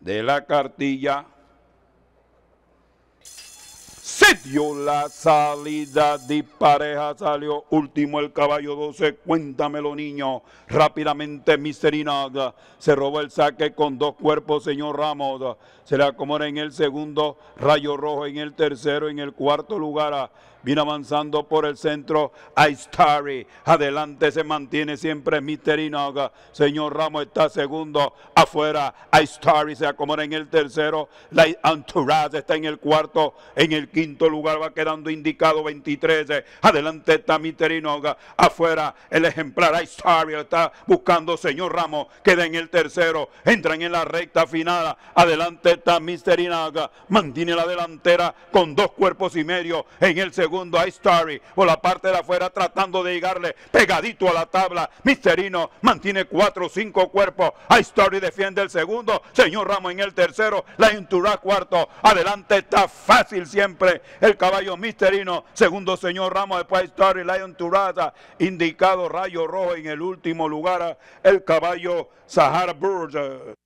de la cartilla dio la salida, dispareja salió último el caballo 12, cuéntamelo niño, rápidamente Inaga se robó el saque con dos cuerpos, señor Ramos, se le acomoda en el segundo, Rayo Rojo en el tercero, en el cuarto lugar, viene avanzando por el centro, Starry adelante se mantiene siempre Inaga señor Ramos está segundo, afuera, Starry se acomoda en el tercero, la Anturaz está en el cuarto, en el quinto, lugar va quedando indicado 23. Adelante está Misterino Afuera el ejemplar Story está buscando señor Ramos. Queda en el tercero. Entran en la recta final. Adelante está Misterino, Mantiene la delantera con dos cuerpos y medio. En el segundo Starry por la parte de afuera tratando de llegarle pegadito a la tabla. Misterino mantiene cuatro o cinco cuerpos. Starry defiende el segundo. Señor Ramos en el tercero. La entura cuarto. Adelante está fácil siempre el caballo Misterino, segundo señor Ramos de Pai Star Lion Turada, indicado rayo rojo en el último lugar, el caballo Sahara Burger.